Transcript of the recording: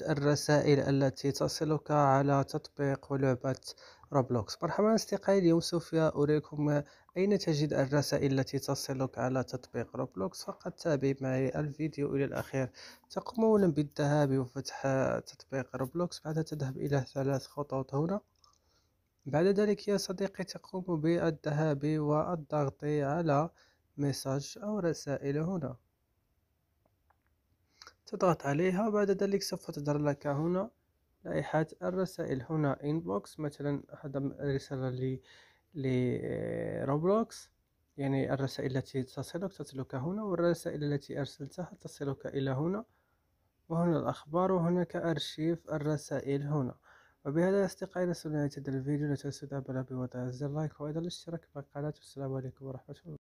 الرسائل التي تصلك على تطبيق لعبة روبلوكس مرحبا أصدقائي اليوم سوف أريكم أين تجد الرسائل التي تصلك على تطبيق روبلوكس فقط تابع معي الفيديو إلى الأخير تقوم أولا بالذهاب وفتح تطبيق روبلوكس بعد تذهب إلى ثلاث خطوط هنا بعد ذلك يا صديقي تقوم بالذهاب والضغط على ميساج أو رسائل هنا تضغط عليها بعد ذلك سوف تظهر لك هنا لائحة الرسائل هنا انبوكس مثلا هذا رسالة لروبلوكس آه، يعني الرسائل التي تصلك تصلك هنا والرسائل التي أرسلتها تصلك إلى هنا وهنا الأخبار وهناك أرشيف الرسائل هنا وبهذا يا أصدقائي نصل لنهاية هذا الفيديو لا تنسوا الذهاب بوضع زر لايك وأيضا الاشتراك في القناة والسلام عليكم ورحمة الله